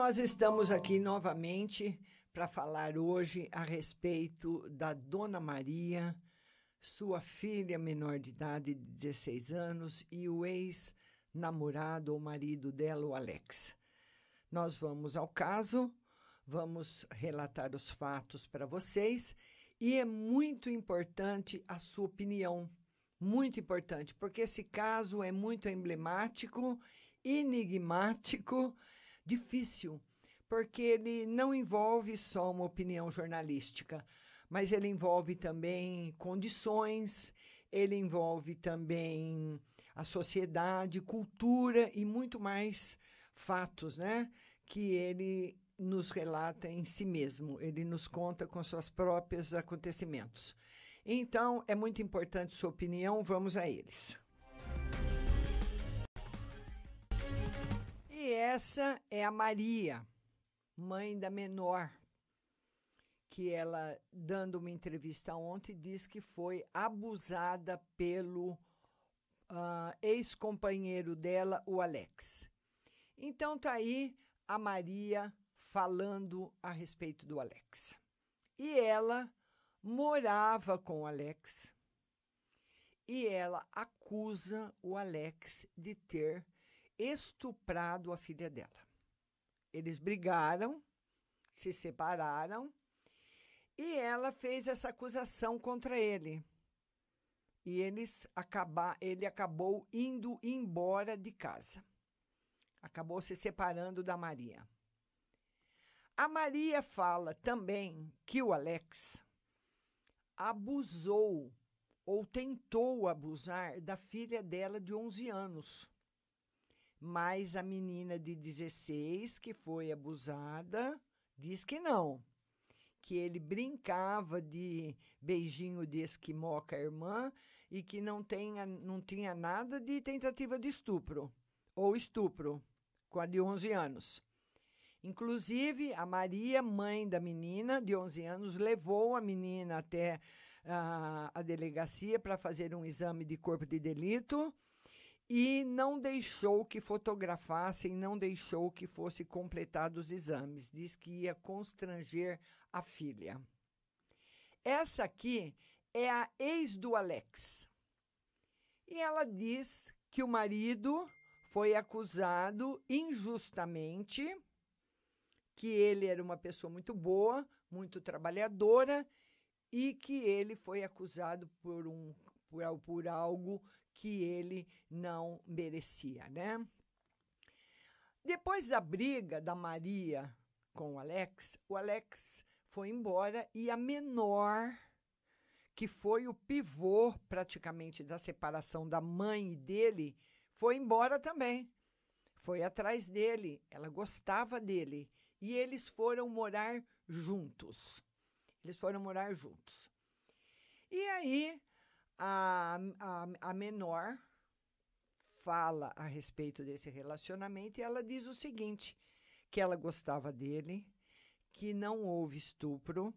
nós estamos aqui novamente para falar hoje a respeito da Dona Maria, sua filha menor de idade de 16 anos e o ex-namorado ou marido dela, o Alex. Nós vamos ao caso, vamos relatar os fatos para vocês e é muito importante a sua opinião. Muito importante, porque esse caso é muito emblemático, enigmático difícil, porque ele não envolve só uma opinião jornalística, mas ele envolve também condições, ele envolve também a sociedade, cultura e muito mais fatos, né? Que ele nos relata em si mesmo, ele nos conta com seus próprios acontecimentos. Então, é muito importante sua opinião, vamos a eles. Essa é a Maria, mãe da menor, que ela, dando uma entrevista ontem, diz que foi abusada pelo uh, ex-companheiro dela, o Alex. Então tá aí a Maria falando a respeito do Alex. E ela morava com o Alex e ela acusa o Alex de ter estuprado a filha dela. Eles brigaram, se separaram e ela fez essa acusação contra ele. E eles acabar, ele acabou indo embora de casa. Acabou se separando da Maria. A Maria fala também que o Alex abusou ou tentou abusar da filha dela de 11 anos. Mas a menina de 16 que foi abusada diz que não. Que ele brincava de beijinho de esquimó com a irmã e que não, tenha, não tinha nada de tentativa de estupro ou estupro com a de 11 anos. Inclusive, a Maria, mãe da menina, de 11 anos, levou a menina até uh, a delegacia para fazer um exame de corpo de delito e não deixou que fotografassem, não deixou que fosse completados os exames. Diz que ia constranger a filha. Essa aqui é a ex do Alex. E ela diz que o marido foi acusado injustamente, que ele era uma pessoa muito boa, muito trabalhadora e que ele foi acusado por um, por, por algo que ele não merecia, né? Depois da briga da Maria com o Alex, o Alex foi embora e a menor, que foi o pivô praticamente da separação da mãe dele, foi embora também. Foi atrás dele, ela gostava dele e eles foram morar juntos. Eles foram morar juntos. E aí a, a, a menor fala a respeito desse relacionamento e ela diz o seguinte: que ela gostava dele, que não houve estupro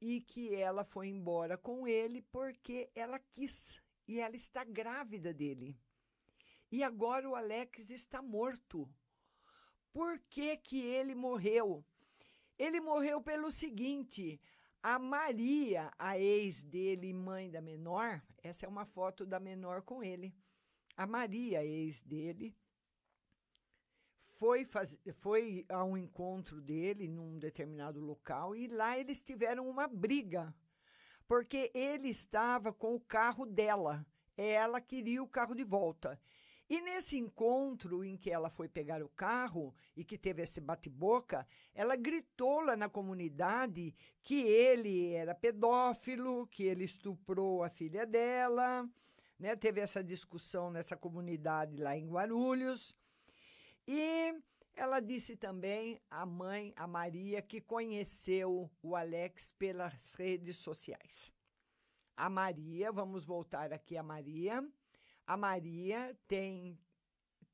e que ela foi embora com ele porque ela quis e ela está grávida dele. E agora o Alex está morto. Por que, que ele morreu? Ele morreu pelo seguinte: a Maria, a ex dele, mãe da menor, essa é uma foto da menor com ele. A Maria, ex dele, foi, faz... foi a um encontro dele num determinado local e lá eles tiveram uma briga, porque ele estava com o carro dela. É ela queria o carro de volta e nesse encontro em que ela foi pegar o carro e que teve esse bate-boca, ela gritou lá na comunidade que ele era pedófilo, que ele estuprou a filha dela, né? Teve essa discussão nessa comunidade lá em Guarulhos. E ela disse também à mãe, a Maria, que conheceu o Alex pelas redes sociais. A Maria, vamos voltar aqui a Maria a Maria tem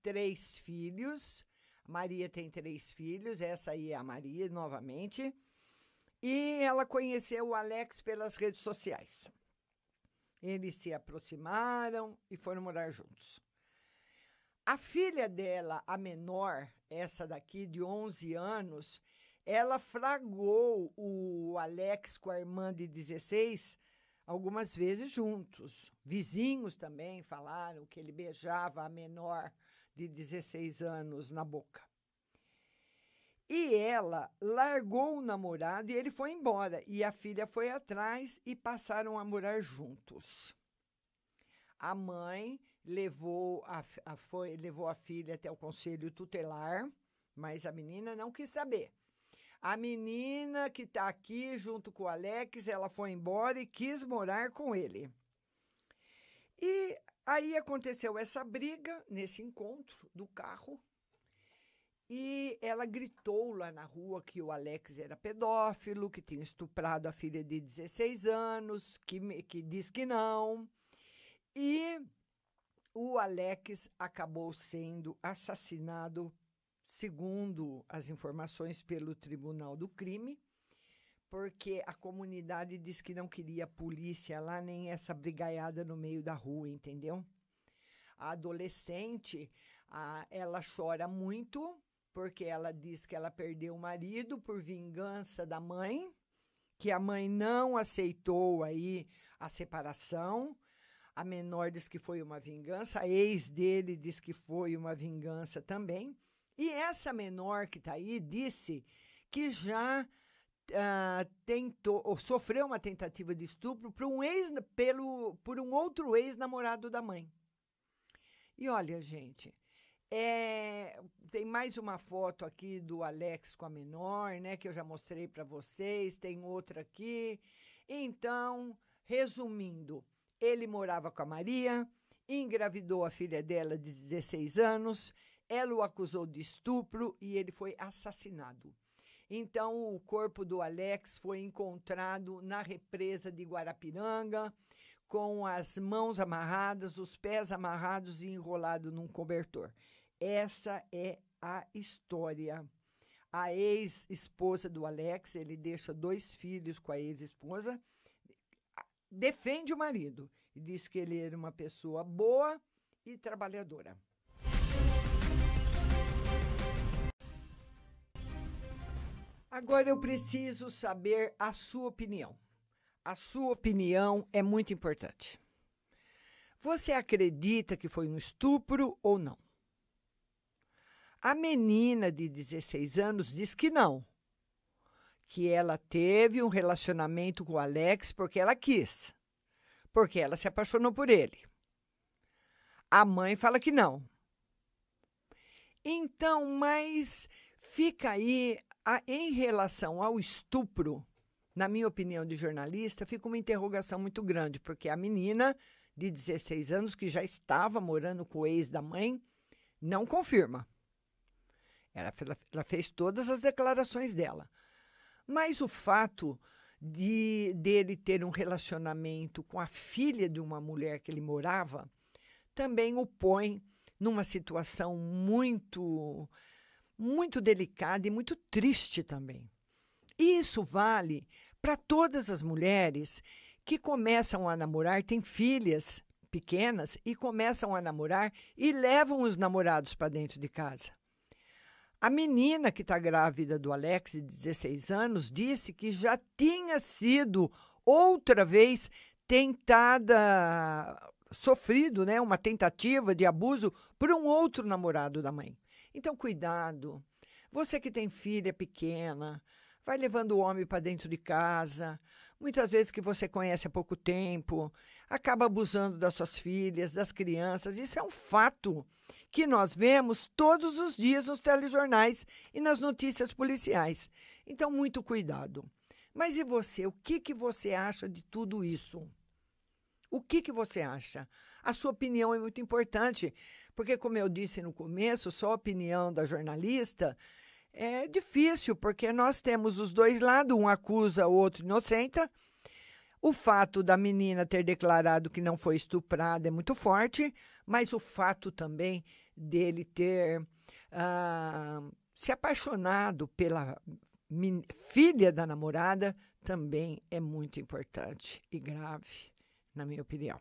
três filhos. Maria tem três filhos, essa aí é a Maria, novamente. E ela conheceu o Alex pelas redes sociais. Eles se aproximaram e foram morar juntos. A filha dela, a menor, essa daqui de 11 anos, ela fragou o Alex com a irmã de 16 algumas vezes juntos. Vizinhos também falaram que ele beijava a menor de 16 anos na boca. E ela largou o namorado e ele foi embora. E a filha foi atrás e passaram a morar juntos. A mãe levou a, a foi, levou a filha até o conselho tutelar, mas a menina não quis saber. A menina que está aqui junto com o Alex, ela foi embora e quis morar com ele. E aí aconteceu essa briga nesse encontro do carro. E ela gritou lá na rua que o Alex era pedófilo, que tinha estuprado a filha de 16 anos, que, que diz que não. E o Alex acabou sendo assassinado segundo as informações pelo Tribunal do Crime, porque a comunidade diz que não queria polícia lá, nem essa brigaiada no meio da rua, entendeu? A adolescente, a, ela chora muito, porque ela diz que ela perdeu o marido por vingança da mãe, que a mãe não aceitou aí a separação. A menor diz que foi uma vingança, a ex dele diz que foi uma vingança também. E essa menor que está aí disse que já uh, tentou, sofreu uma tentativa de estupro por um, ex, pelo, por um outro ex-namorado da mãe. E olha, gente, é, tem mais uma foto aqui do Alex com a menor, né? Que eu já mostrei para vocês. Tem outra aqui. Então, resumindo, ele morava com a Maria, engravidou a filha dela de 16 anos ela o acusou de estupro e ele foi assassinado. Então, o corpo do Alex foi encontrado na represa de Guarapiranga, com as mãos amarradas, os pés amarrados e enrolado num cobertor. Essa é a história. A ex-esposa do Alex, ele deixa dois filhos com a ex-esposa, defende o marido e diz que ele era uma pessoa boa e trabalhadora. Agora eu preciso saber a sua opinião. A sua opinião é muito importante. Você acredita que foi um estupro ou não? A menina de 16 anos diz que não, que ela teve um relacionamento com o Alex porque ela quis, porque ela se apaixonou por ele. A mãe fala que não. Então, mas fica aí a, em relação ao estupro, na minha opinião de jornalista, fica uma interrogação muito grande, porque a menina de 16 anos, que já estava morando com o ex da mãe, não confirma. Ela, ela fez todas as declarações dela. Mas o fato de dele ter um relacionamento com a filha de uma mulher que ele morava também o põe numa situação muito muito delicada e muito triste também. E isso vale para todas as mulheres que começam a namorar, têm filhas pequenas e começam a namorar e levam os namorados para dentro de casa. A menina que está grávida do Alex, de 16 anos, disse que já tinha sido outra vez tentada, sofrido, né, uma tentativa de abuso por um outro namorado da mãe. Então, cuidado. Você que tem filha pequena, vai levando o homem para dentro de casa, muitas vezes que você conhece há pouco tempo, acaba abusando das suas filhas, das crianças. Isso é um fato que nós vemos todos os dias nos telejornais e nas notícias policiais. Então, muito cuidado. Mas e você? O que, que você acha de tudo isso? O que, que você acha? A sua opinião é muito importante. Porque, como eu disse no começo, só a opinião da jornalista é difícil, porque nós temos os dois lados, um acusa, o outro inocenta. O fato da menina ter declarado que não foi estuprada é muito forte, mas o fato também dele ter ah, se apaixonado pela filha da namorada também é muito importante e grave, na minha opinião.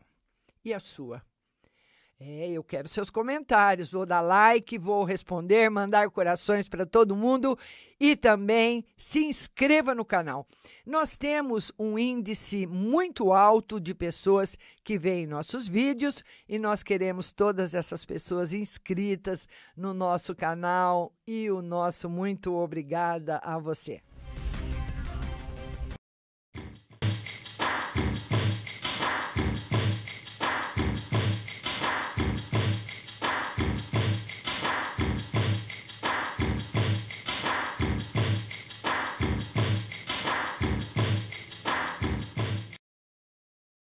E a sua? É, eu quero seus comentários. Vou dar like, vou responder, mandar corações para todo mundo e também se inscreva no canal. Nós temos um índice muito alto de pessoas que veem nossos vídeos e nós queremos todas essas pessoas inscritas no nosso canal e o nosso muito obrigada a você.